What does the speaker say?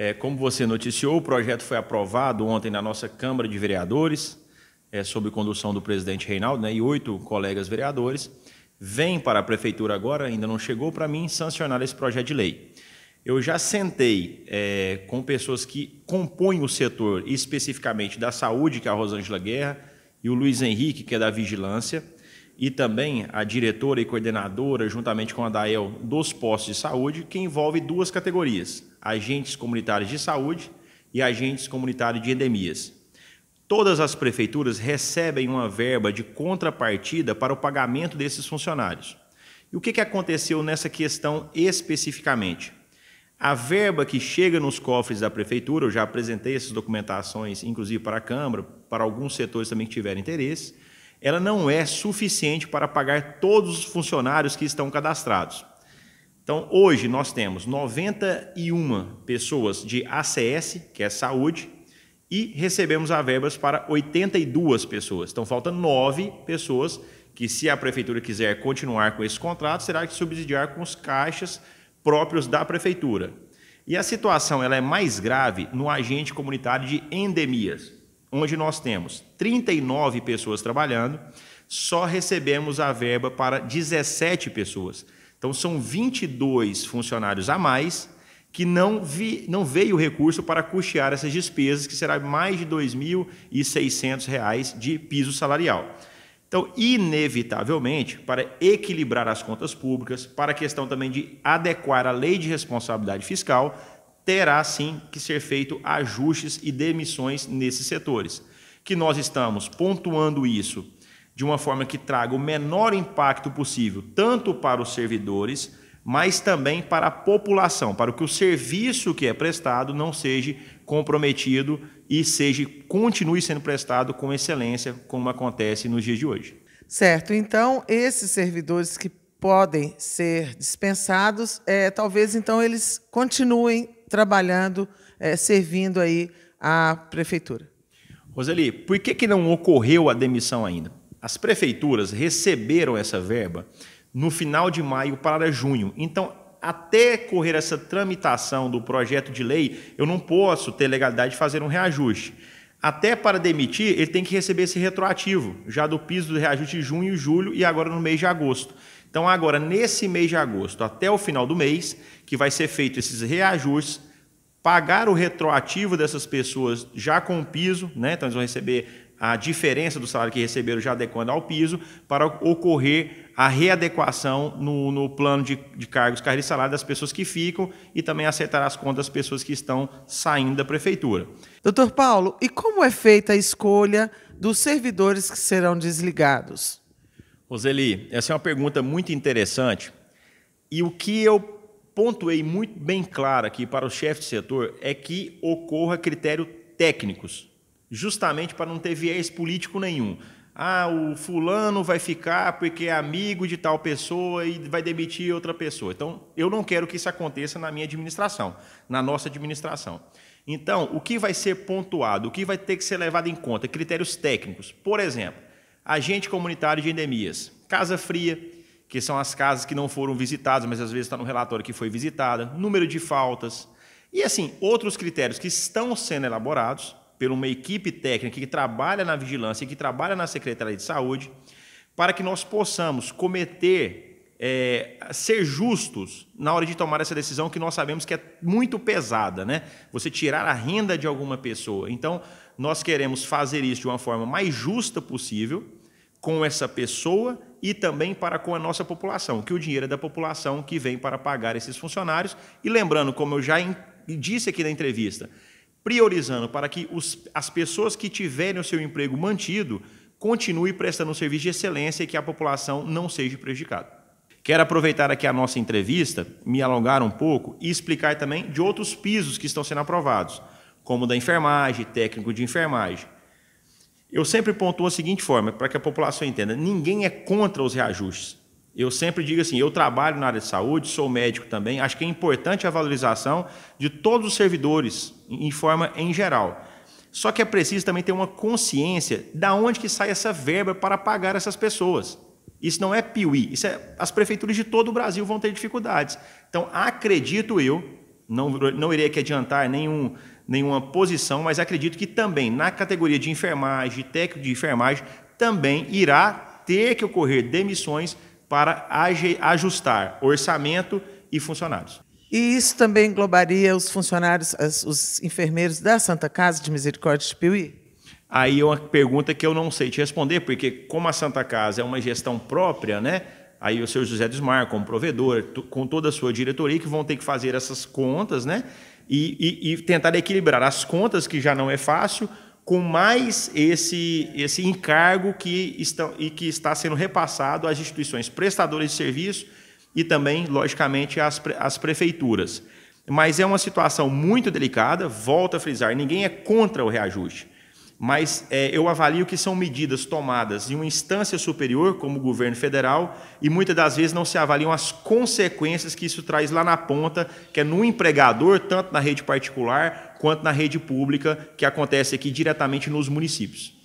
É, como você noticiou, o projeto foi aprovado ontem na nossa Câmara de Vereadores, é, sob condução do presidente Reinaldo, né, e oito colegas vereadores. Vem para a Prefeitura agora, ainda não chegou para mim, sancionar esse projeto de lei. Eu já sentei é, com pessoas que compõem o setor, especificamente da saúde, que é a Rosângela Guerra, e o Luiz Henrique, que é da Vigilância, e também a diretora e coordenadora, juntamente com a DAEL, dos postos de saúde, que envolve duas categorias: agentes comunitários de saúde e agentes comunitários de endemias. Todas as prefeituras recebem uma verba de contrapartida para o pagamento desses funcionários. E o que, aconteceu nessa questão especificamente? A verba que chega nos cofres da prefeitura, eu já apresentei essas documentações, inclusive para a Câmara, para alguns setores também que tiverem interesse ela não é suficiente para pagar todos os funcionários que estão cadastrados. Então, hoje nós temos 91 pessoas de ACS, que é saúde, e recebemos a verbas para 82 pessoas. Então, faltam 9 pessoas que, se a prefeitura quiser continuar com esse contrato, será que subsidiar com os caixas próprios da prefeitura. E a situação ela é mais grave no agente comunitário de endemias onde nós temos 39 pessoas trabalhando, só recebemos a verba para 17 pessoas. Então são 22 funcionários a mais que não, vi, não veio o recurso para custear essas despesas, que será mais de R$ 2.600 de piso salarial. Então, inevitavelmente, para equilibrar as contas públicas, para a questão também de adequar a lei de responsabilidade fiscal, terá sim que ser feito ajustes e demissões nesses setores. Que nós estamos pontuando isso de uma forma que traga o menor impacto possível, tanto para os servidores, mas também para a população, para que o serviço que é prestado não seja comprometido e seja continue sendo prestado com excelência, como acontece nos dias de hoje. Certo. Então, esses servidores que podem ser dispensados, é, talvez então eles continuem trabalhando, é, servindo aí à prefeitura. Roseli, por que, que não ocorreu a demissão ainda? As prefeituras receberam essa verba no final de maio para junho. Então, até correr essa tramitação do projeto de lei, eu não posso ter legalidade de fazer um reajuste. Até para demitir, ele tem que receber esse retroativo, já do piso do reajuste de junho, e julho e agora no mês de agosto. Então, agora, nesse mês de agosto, até o final do mês, que vai ser feito esses reajustes, pagar o retroativo dessas pessoas já com o piso, né? então eles vão receber a diferença do salário que receberam já adequando ao piso, para ocorrer a readequação no, no plano de, de cargos, carreira e salário das pessoas que ficam e também acertar as contas das pessoas que estão saindo da prefeitura. Doutor Paulo, e como é feita a escolha dos servidores que serão desligados? Roseli, essa é uma pergunta muito interessante. E o que eu pontuei muito bem claro aqui para o chefe de setor é que ocorra critério técnicos, justamente para não ter viés político nenhum. Ah, o fulano vai ficar porque é amigo de tal pessoa e vai demitir outra pessoa. Então, eu não quero que isso aconteça na minha administração, na nossa administração. Então, o que vai ser pontuado, o que vai ter que ser levado em conta? Critérios técnicos. Por exemplo, agente comunitário de endemias, casa fria, que são as casas que não foram visitadas, mas às vezes está no relatório que foi visitada, número de faltas, e assim, outros critérios que estão sendo elaborados por uma equipe técnica que trabalha na vigilância e que trabalha na Secretaria de Saúde, para que nós possamos cometer, é, ser justos na hora de tomar essa decisão que nós sabemos que é muito pesada, né? Você tirar a renda de alguma pessoa. Então, nós queremos fazer isso de uma forma mais justa possível com essa pessoa e também para com a nossa população, que o dinheiro é da população que vem para pagar esses funcionários. E lembrando, como eu já disse aqui na entrevista, priorizando para que os, as pessoas que tiverem o seu emprego mantido continue prestando um serviço de excelência e que a população não seja prejudicada. Quero aproveitar aqui a nossa entrevista, me alongar um pouco e explicar também de outros pisos que estão sendo aprovados, como da enfermagem, técnico de enfermagem. Eu sempre pontuo a seguinte forma, para que a população entenda: ninguém é contra os reajustes. Eu sempre digo assim: eu trabalho na área de saúde, sou médico também, acho que é importante a valorização de todos os servidores, em forma em geral. Só que é preciso também ter uma consciência da onde que sai essa verba para pagar essas pessoas. Isso não é piuí, isso é, as prefeituras de todo o Brasil vão ter dificuldades. Então, acredito eu, não, não irei aqui adiantar nenhum, nenhuma posição, mas acredito que também na categoria de enfermagem, técnico de enfermagem, também irá ter que ocorrer demissões para ajustar orçamento e funcionários. E isso também englobaria os funcionários, os enfermeiros da Santa Casa de Misericórdia de Piuí? Aí é uma pergunta que eu não sei te responder, porque como a Santa Casa é uma gestão própria, né? Aí o seu José Desmar, como provedor, com toda a sua diretoria, que vão ter que fazer essas contas, né? e, e, e tentar equilibrar as contas, que já não é fácil, com mais esse, esse encargo que, estão, e que está sendo repassado às instituições prestadoras de serviço e também, logicamente, às, às prefeituras. Mas é uma situação muito delicada, volto a frisar, ninguém é contra o reajuste mas é, eu avalio que são medidas tomadas em uma instância superior, como o governo federal, e muitas das vezes não se avaliam as consequências que isso traz lá na ponta, que é no empregador, tanto na rede particular quanto na rede pública, que acontece aqui diretamente nos municípios.